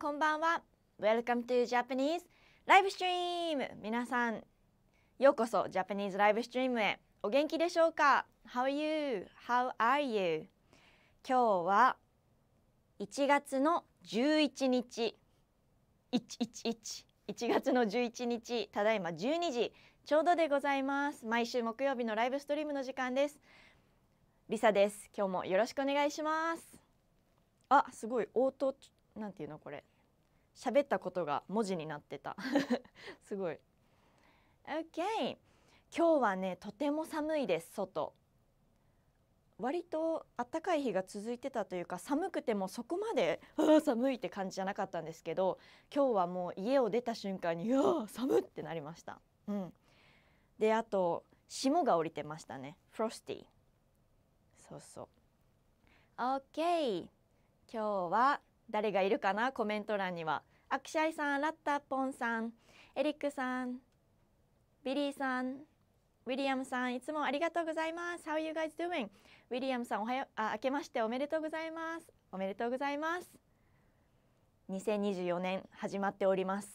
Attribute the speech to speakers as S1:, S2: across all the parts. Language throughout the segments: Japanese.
S1: こんばんは Welcome to Japanese Live Stream 皆さんようこそ Japanese Live Stream へお元気でしょうか How are you? How are you? 今日は1月の11日111 1月の11日ただいま12時ちょうどでございます毎週木曜日のライブストリームの時間ですリサです今日もよろしくお願いしますあすごいオートんていうのこれ喋ったことが文字になってた すごい OK 今日はねとても寒いです外割と暖かい日が続いてたというか寒くてもそこまで「寒い」って感じじゃなかったんですけど今日はもう家を出た瞬間に「うわ寒っ!」ってなりました。うん、であと霜が降りてましたねフロスティそうそう。OK 今日は誰がいるかなコメント欄にはアクシャイさんラッタポンさんエリックさんビリーさんウィリアムさんいつもありがとうございます How you guys doing? ウィリアムさんおはようあ明けましておめでとうございますおめでとうございます2024年始まっております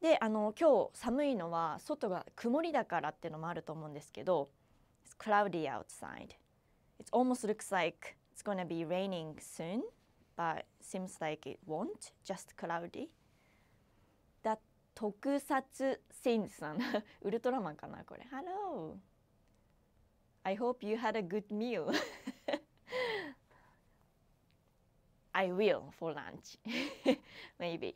S1: であの今日寒いのは外が曇りだからっていうのもあると思うんですけど It's cloudy outside It almost looks like It's g o n n a be raining soon, but seems like it won't, just cloudy. だ特撮センスさん、ウルトラマンかなこれ。Hello! I hope you had a good meal. I will for lunch. Maybe.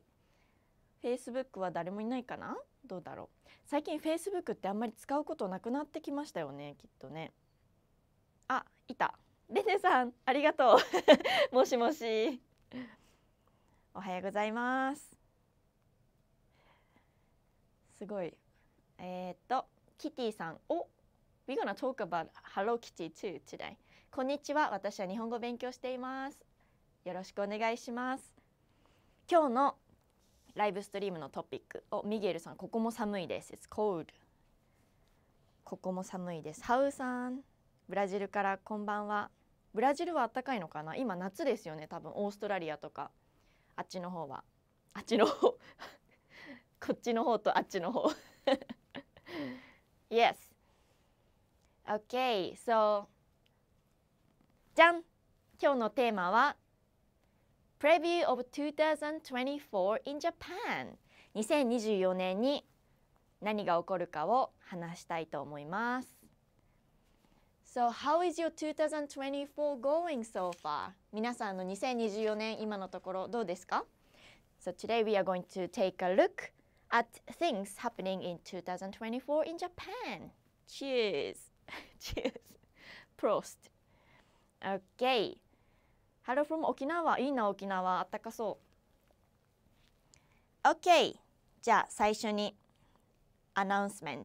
S1: Facebook は誰もいないかなどうだろう最近 Facebook ってあんまり使うことなくなってきましたよねきっとねあいたレネさんありがとう もしもしおはようございますすごいえっ、とキティさんお We're gonna talk about Hello Kitty too today こんにちは私は日本語勉強していますよろしくお願いします今日のライブストリームのトピックおミゲルさんここも寒いです It's cold ここも寒いですハウさんブラジルからこんばんはブラジルは暖かいのかな今夏ですよね多分オーストラリアとかあっちの方はあっちの方 こっちの方とあっちの方 Yes Okay so じゃん今日のテーマは Preview of 2024 in Japan 2024年に何が起こるかを話したいと思います So how is your 2024 going so far? 皆さんの2024年今のところどうですか So today we are going to take a look at things happening in 2024 in Japan. Cheers! Cheers! Prost! Okay. Hello from Okinawa. いいな、沖縄。あったかそう。Okay. じゃあ最初にアナウンスメント。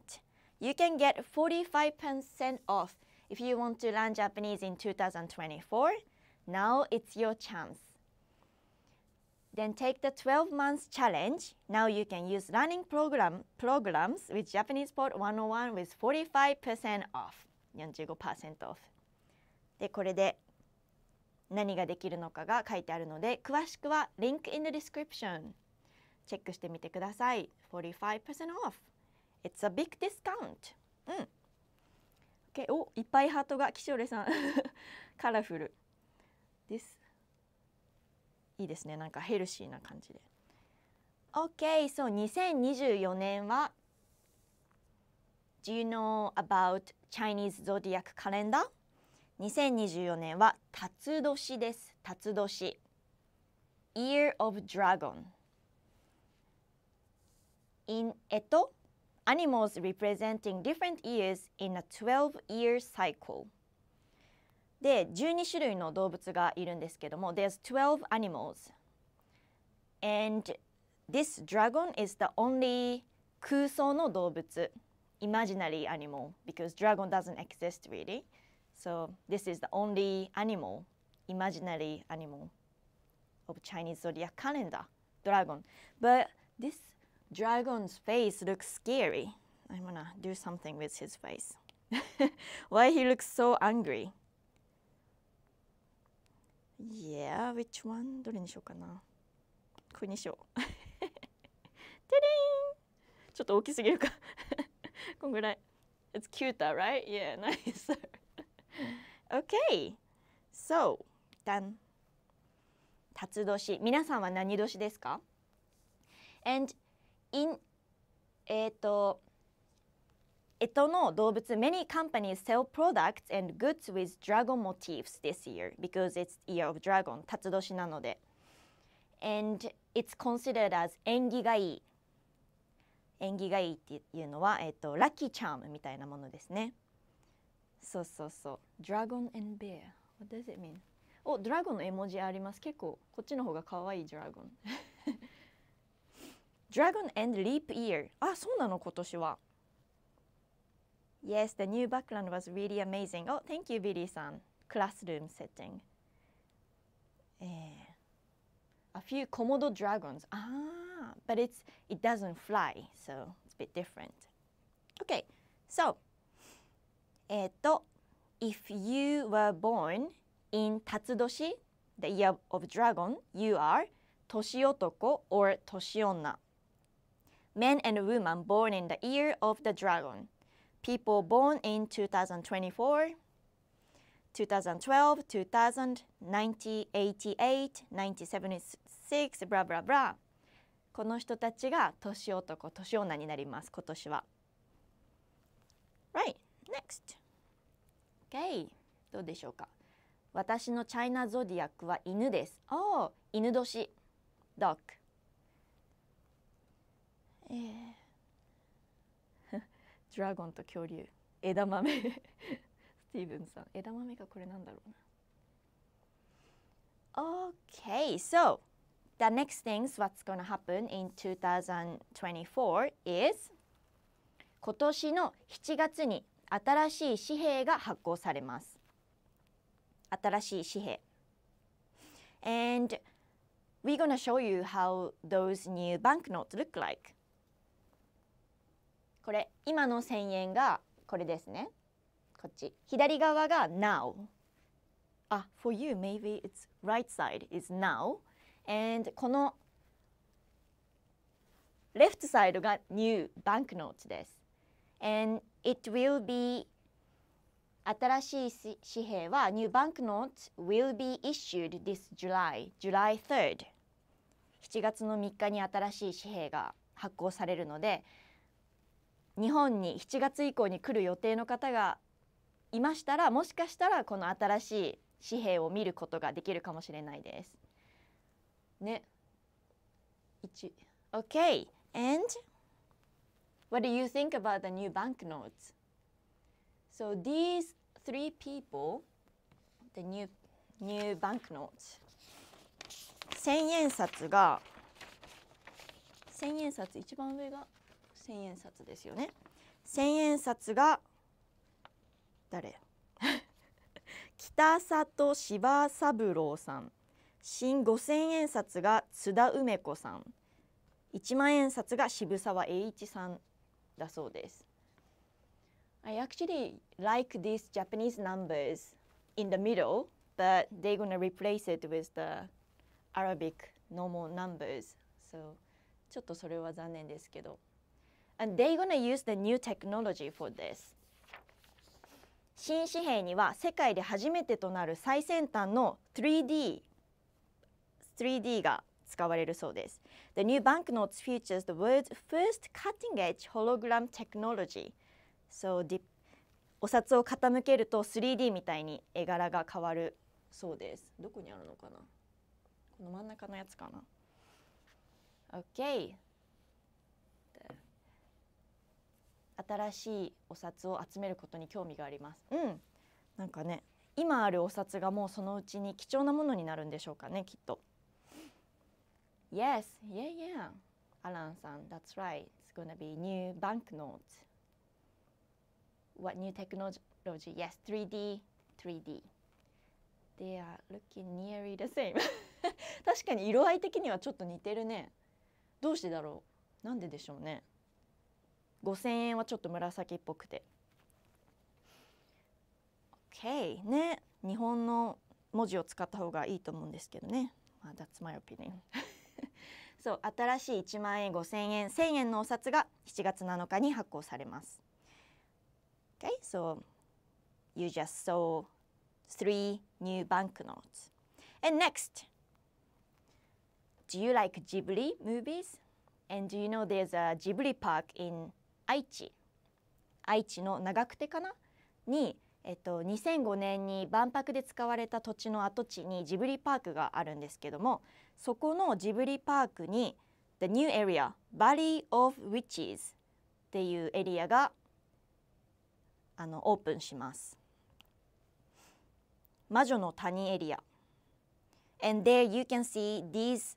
S1: You can get 45% off If you want to learn Japanese in 2024, now it's your chance. Then take the 12 months challenge. Now you can use learning program, programs with Japanese Port 101 with 45% off. 45%オフ。で、これで何ができるのかが書いてあるので、詳しくは Link in the description。チェックしてみてください。45% off。It's a big discount. うん。けおいっぱいハートがキショさん カラフルですいいですねなんかヘルシーな感じで OK そう2024年は Do you know about Chinese Zodiac Calendar? 2024年は辰年です辰年 Year of Dragon in えと animals representing different years in a 12-year cycle. で、12種類の動物がいるんですけども、there's 12 animals. And this dragon is the only 空想の動物 imaginary animal because dragon doesn't exist really so this is the only animal imaginary animal of Chinese zodiac calendar dragon but this Dragon's face looks scary. I'm gonna do something with his face. Why he looks so angry? Yeah, which one? どれにしようかなこれにしよう。てりんちょっと大きすぎるかこんぐらい。It's cuter, right? Yeah, n i c e okay, so, done. 辰年。皆さんは何年ですか And in えっ、とえとの動物 many companies sell products and goods with dragon motifs this year because it's year of dragon 辰年なので and it's considered as 縁起がいい縁起がいいっていうのは、えーと、ラッキーチャームみたいなものですねそうそうそうドラゴン and bear What does it mean? おドラゴンの絵文字あります結構こっちの方が可愛いドラゴン Dragon and Leap Year あそうなの今年は Yes, the new background was really amazing. Oh, thank you, Billy さん Classroom setting、えー、A few Komodo dragons ああ But it's, it doesn't fly, so it's a bit different Okay, so えっと If you were born in 辰年 the year of dragon, you are 年男 or 年女 men and women born in the year of the dragon, people born in 2024, 2012, 2000, 1988, 1976, ブラブラブラ。この人たちが年男、年女になります、今年は。Right, next. Okay, どうでしょうか。私のチャイナゾディアックは犬です。おお、犬年。ドッグ。ええー、ドラゴンと恐竜枝豆スティーブンさん枝豆がこれなんだろうな Okay, so the next things what's g o n happen in 2024 is 今年の7月に新しい紙幣が発行されます。新しい紙幣。And we're going to show you how those new banknotes look like. これ今の1円がこれですねこっち左側が now あ for you maybe it's right side is now and この left side が new b a n k n o t e です and it will be 新しい紙幣は new b a n k n o t e will be issued this July July 3rd 7月の3日に新しい紙幣が発行されるので日本に7月以降に来る予定の方がいましたらもしかしたらこの新しい紙幣を見ることができるかもしれないです。ね。1 OK and what do you think about the new banknotes? So these three people the new new banknotes 千円札が千円札一番上が千円札ですよね千円札が誰北里柴三郎さん新五千円札が津田梅子さん一万円札が渋沢栄一さんだそうです I actually like these Japanese numbers in the middle but they're gonna replace it with the Arabic normal numbers so ちょっとそれは残念ですけど and t h e y gonna use the new technology for this 新紙幣には世界で初めてとなる最先端の 3D 3D が使われるそうです The new banknotes features the world's first cutting-edge hologram technology so d e e お札を傾けると 3D みたいに絵柄が変わるそうですどこにあるのかなこの真ん中のやつかな o k 新しいお札を集めることに興味があります。うん、なんかね今あるお札がもうそのうちに貴重なものになるんでしょうかねきっと。Yes, yeah, yeah. アランさん、That's right. It's gonna be new banknote. What new technology? Yes, 3D, 3D. They are looking nearly the same. 確かに色合い的にはちょっと似てるね。どうしてだろうなんででしょうね。5,000円はちょっと紫っぽくて OK ね日本の文字を使った方がいいと思うんですけどね、まあ、That's my opinion そう新しい1万円5,000円1,000円のお札が7月7日に発行されます OK so you just saw three new banknotes and next do you like Ghibli movies? And do you know there's a Ghibli park in 愛知愛知の長久手かなに、えっと、2005年に万博で使われた土地の跡地にジブリパークがあるんですけどもそこのジブリパークに The New Area Valley of Witches っていうエリアがあのオープンします。魔女の谷エリア And there you can see these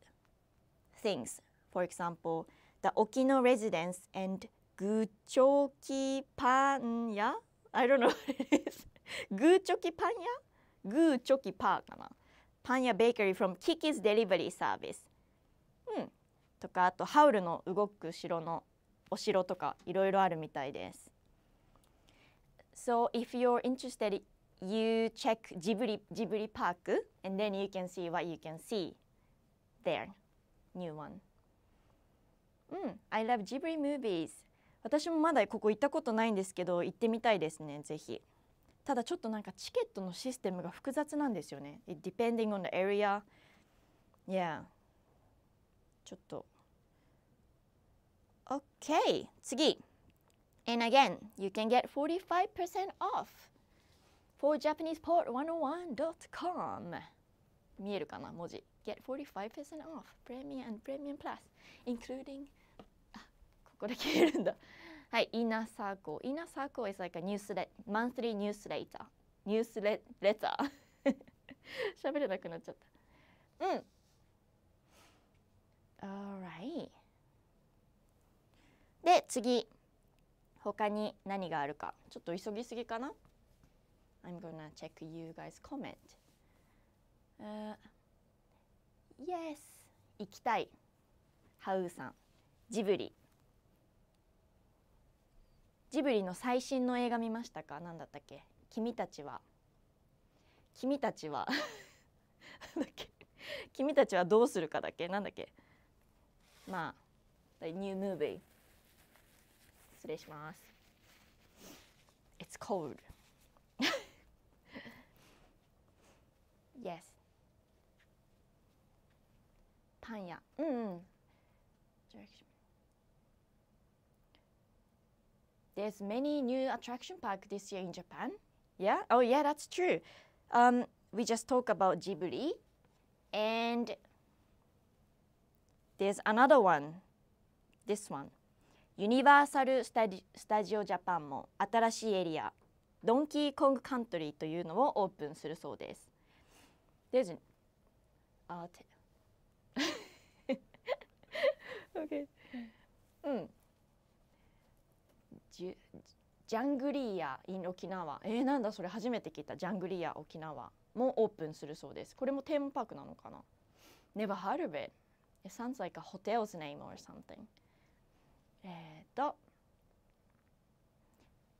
S1: things. For example, the Okino residence and グチョキパン屋 I don't know what it is グチョキパン屋グチョキパーかなパン屋ベーカリー from Kiki's Delivery Service うんとかあとハウルの動く城のお城とかいろいろあるみたいです So if you're interested you check Ghibli, Ghibli Park and then you can see what you can see there new one うん I love Ghibli movies 私もまだここ行ったことないんですけど行ってみたいですねぜひただちょっとなんかチケットのシステムが複雑なんですよね It depending on the area yeah ちょっと OK 次 And again, you can get 45% off for JapanesePort101.com 見えるかな文字 Get 45% off Premium and Premium Plus including これ消えるんだ。はい、インナーサークル。インナーサークル is like a ー e w s l e t t e r monthly n ニュースレレター。喋れなくなっちゃった。うん。a l r i で、次。ほかに何があるか。ちょっと急ぎすぎかな ?I'm gonna check you guys' c o m m yes. 行きたい。ハウさん。ジブリ。ジブリの最新の映画見ましたか何だったっけ君たちは君たちは だっけ君たちはどうするかだっけなんだっけまあニュームービー失礼します It's cold Yes パン屋うんうん there's many new attraction park this year in Japan. Yeah? Oh, yeah, that's true. Um, we just t a l k about Ghibli. And there's another one. This one. ユニバーサル・スタジオ・ジャパンも新しいエリアドンキーコング・カントリーというのをオープンするそうです。There's an art. okay. うん。ジャングリーヤ in 沖縄えー、なんだそれ初めて聞いたジャングリーヤ沖縄もオープンするそうですこれもテーマパークなのかな Never heard of it It sounds like a hotel's name or something えっと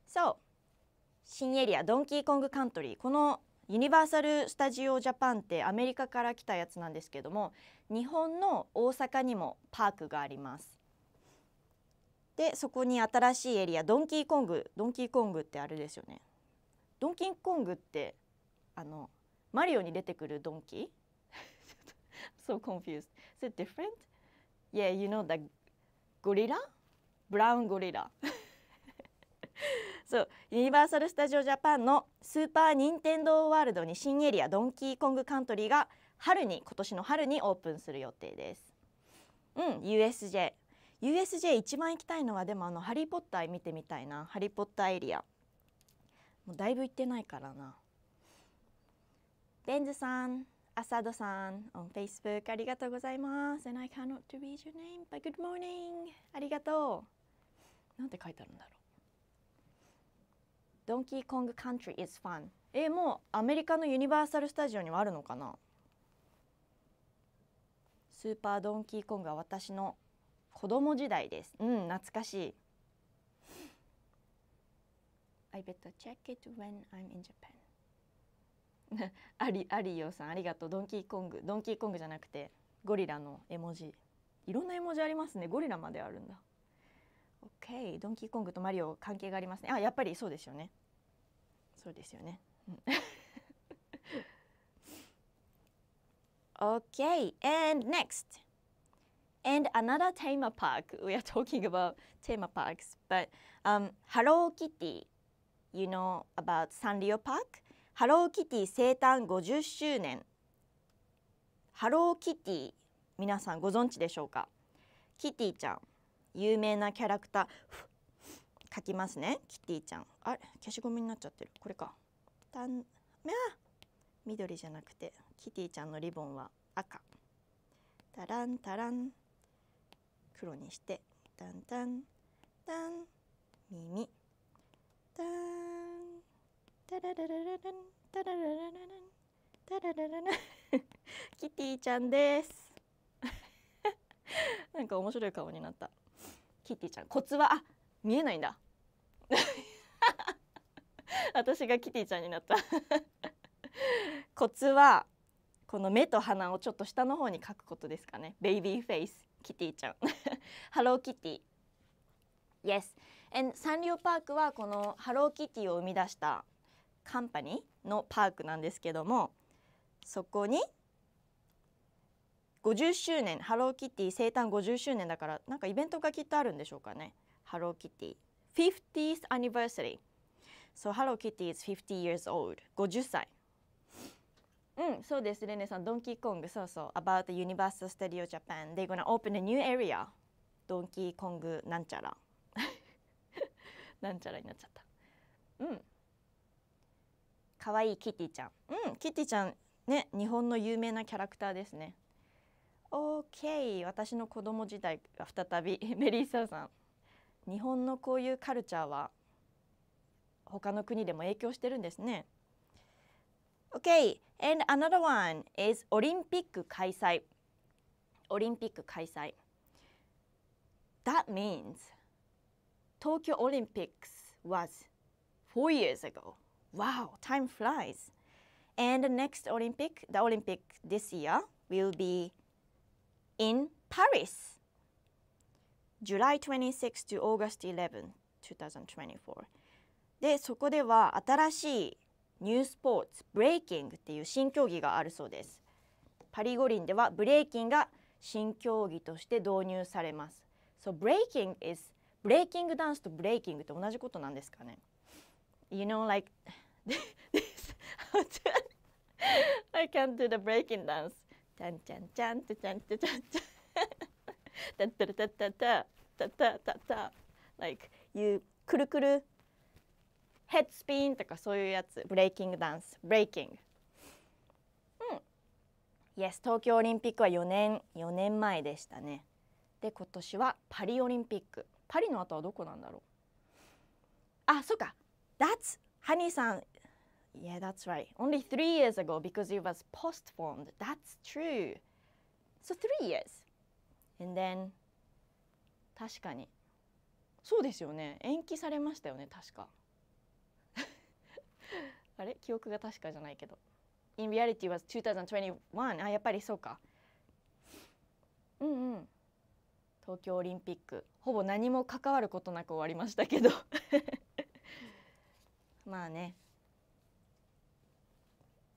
S1: So 新エリアドンキーコングカントリーこのユニバーサル・スタジオ・ジャパンってアメリカから来たやつなんですけども日本の大阪にもパークがありますでそこに新しいエリアドンキーコングドンキーコングってあれですよねドンキーコングってあのマリオに出てくるドンキー so confused is it different yeah you know the gorilla brown g o r i l l そうユニバーサル・スタジオ・ジャパンのスーパー・ニンテンドー・ワールドに新エリアドンキー・コング・カントリーが春に今年の春にオープンする予定です。うん USJ USJ 一番行きたいのはでもあのハリー・ポッター見てみたいなハリー・ポッターエリアもうだいぶ行ってないからなベンズさんアサドさん on Facebook ありがとうございます and I cannot read your name but good morning ありがとうなんて書いてあるんだろうドンキーコングカントリー is fun えー、もうアメリカのユニバーサル・スタジオにはあるのかなスーパードンキーコングは私の子供時代ですうん懐かしい I better check it when I'm in Japan アリアリヨさんありがとうドンキーコングドンキーコングじゃなくてゴリラの絵文字いろんな絵文字ありますねゴリラまであるんだ OK ドンキーコングとマリオ関係がありますねあやっぱりそうですよねそうですよね OK and next And another theme park, we are talking about theme parks, but um, Hello Kitty, you know about Sanrio Park? Hello Kitty 生誕50周年。Hello Kitty、皆さんご存知でしょうかキティちゃん、有名なキャラクター、書きますね、キティちゃん。あれ、消しゴムになっちゃってる。これか。たん、めあ緑じゃなくて、キティちゃんのリボンは赤。タランタラン。黒にしてタンタンタン耳タンタラララランタラララランタララララ キティちゃんです なんか面白い顔になったキティちゃんコツはあ見えないんだ 私がキティちゃんになったコツはこの目と鼻をちょっと下の方に描くことですかねベイビーフェイスキティちゃんハローキティ Yes and サンリオパークはこのハローキティを生み出したカンパニーのパークなんですけどもそこに50周年ハローキティ生誕50周年だからなんかイベントがきっとあるんでしょうかねハローキティ 50th anniversary So Hello k i t is 50 years old 50歳うん、そうです。レネさん、ドンキーコング、そうそう。About the Universal Studio Japan. They're gonna open a new area. ドンキーコングなんちゃら。なんちゃらになっちゃった。うん。かわいいキティちゃん。うん、キティちゃん、ね、日本の有名なキャラクターですね。OK。私の子供時代が再び、メリーサーさん。日本のこういうカルチャーは、他の国でも影響してるんですね。Okay, and another one is Olympic 開催. Olympic 開催. That means Tokyo Olympics was four years ago. Wow, time flies. And the next Olympic, the Olympic this year, will be in Paris, July 26 to August 11, 2024. で、そこでは新しいニュースポーツブレイキングっていう新競技があるそうですパリ五輪ではブレイキンが新競技として導入されます So breaking is ブレイキングダンスとブレイキングって同じことなんですかね You know like this I can't do the breaking dance ちゃんちゃんちゃんちゃんちゃんちゃんちゃんたったらたったたたたたた like you くるくるヘッドスピンとかそういうやつブレイキングダンスブレイキングうんイエス東京オリンピックは4年4年前でしたねで今年はパリオリンピックパリの後はどこなんだろうあそうか That's ハニーさん Yeah, that's right. Only three years ago because it was postponed. That's true. So three years. And then 確かにそうですよね延期されましたよね確か。あれ記憶が確かじゃないけど In reality was 2021あやっぱりそうかうんうん東京オリンピックほぼ何も関わることなく終わりましたけど まあね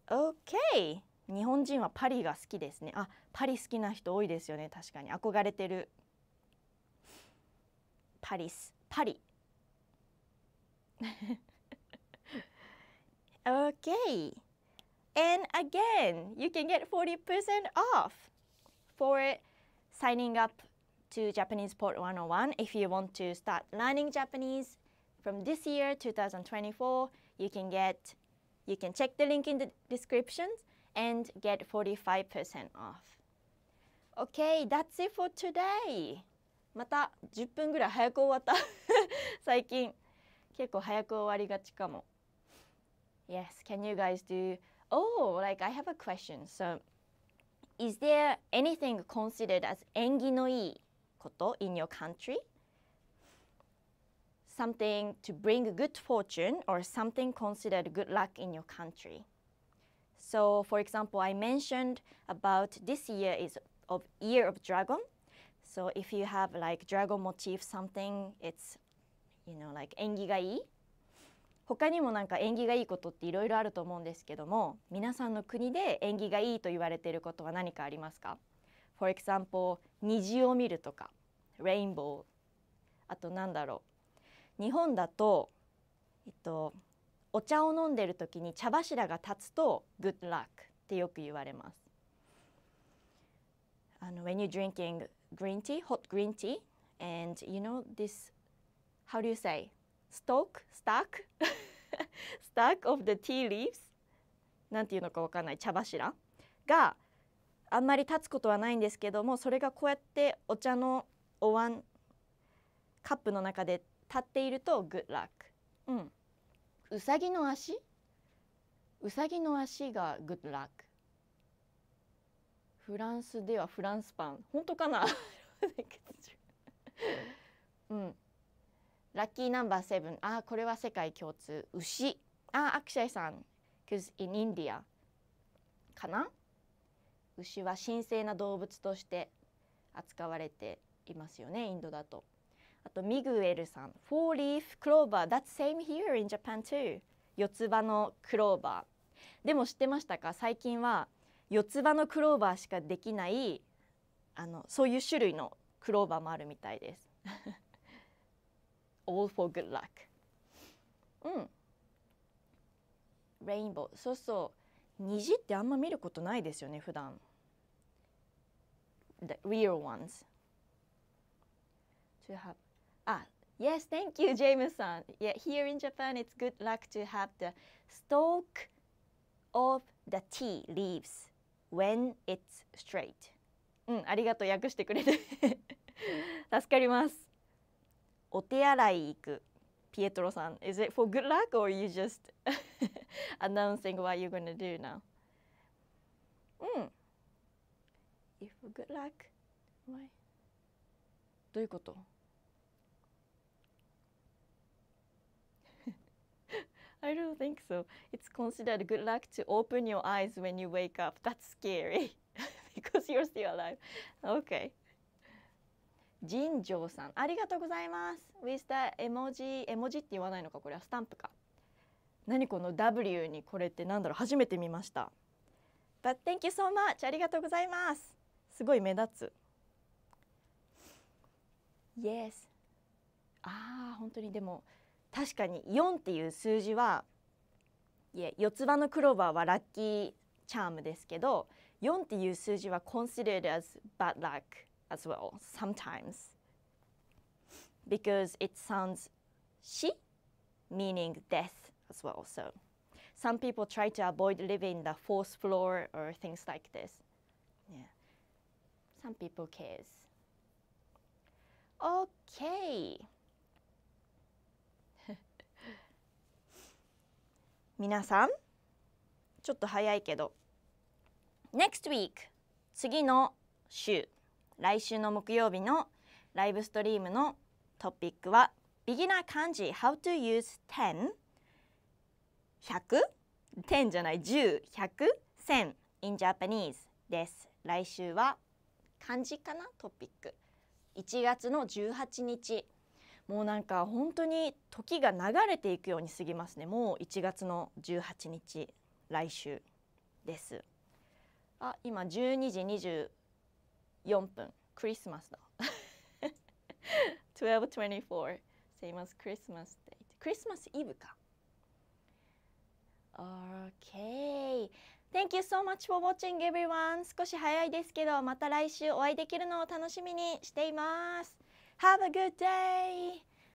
S1: OK 日本人はパリが好きですねあパリ好きな人多いですよね確かに憧れてるパリスパリ Okay. And again, you can get 40% off for signing up to Japanese Port 101 if you want to start learning Japanese from this year 2024 you can get you can check the link in the description and get 45% off okay that's it for today また10分ぐらい早く終わった 最近結構早く終わりがちかも Yes, can you guys do? Oh, like I have a question. So, is there anything considered as engi no ii koto in your country? Something to bring good fortune or something considered good luck in your country. So, for example, I mentioned about this year is of year of dragon. So, if you have like dragon motif something, it's you know like engi ga ii 他にもなんか縁起がいいことっていろいろあると思うんですけども皆さんの国で縁起がいいと言われていることは何かありますか For example 虹を見るとか Rainbow あとなんだろう日本だとえっとお茶を飲んでる時に茶柱が立つと Good luck ってよく言われますあの When you're drinking green tea, hot green tea and you know this how do you say ストック、スタック、c k s t of the tea leaves なんていうのかわかんない茶柱があんまり立つことはないんですけどもそれがこうやってお茶のお椀カップの中で立っていると good luck、うん、うさぎの足うさぎの足が good luck フランスではフランスパン本当かな うんラッキーナンバーセブンあこれは世界共通牛あアクシャイさん cause in India かな牛は神聖な動物として扱われていますよねインドだとあとミグエルさん four leaf clover that's same here in Japan too 四つ葉のクローバーでも知ってましたか最近は四つ葉のクローバーしかできないあのそういう種類のクローバーもあるみたいです all for good luck うんレインボーそうそう虹ってあんま見ることないですよね普段 the real ones to have あ Yes, thank you, Jameson. Yeah, here in Japan, it's good luck to have the stalk of the tea leaves when it's straight. うん、ありがとう。訳してくれて助かります。お手洗い行く Pietro さん is it for good luck or you just announcing what you're gonna do now うん hmm. if for good luck why どういうこと I don't think so. It's considered good luck to open your eyes when you wake up. That's scary because you're still alive. Okay. 仁ンさんありがとうございます With the 絵文字絵文字って言わないのかこれはスタンプか何この W にこれってなんだろう初めて見ました But thank you so much ありがとうございますすごい目立つ Yes ああ本当にでも確かに4っていう数字はいえ四つ葉のクローバーはラッキーチャームですけど4っていう数字はコンシ s i d e r e d as b as well sometimes because it sounds shi meaning death as well. So some people try to avoid living the fourth floor or things like this. Yeah. Some people cares. Okay. 皆さん、ちょっと早いけど、next week 次の週。来週の木曜日のライブストリームのトピックはビギナー漢字 How to use 10 100? 10じゃない10、100、in Japanese です来週は漢字かなトピック1月の18日もうなんか本当に時が流れていくように過ぎますねもう1月の18日来週ですあ今12時4分クリスマスだ1224 same as Christmas date クリスマスイブか Okay Thank you so much for watching everyone 少し早いですけどまた来週お会いできるのを楽しみにしています Have a good day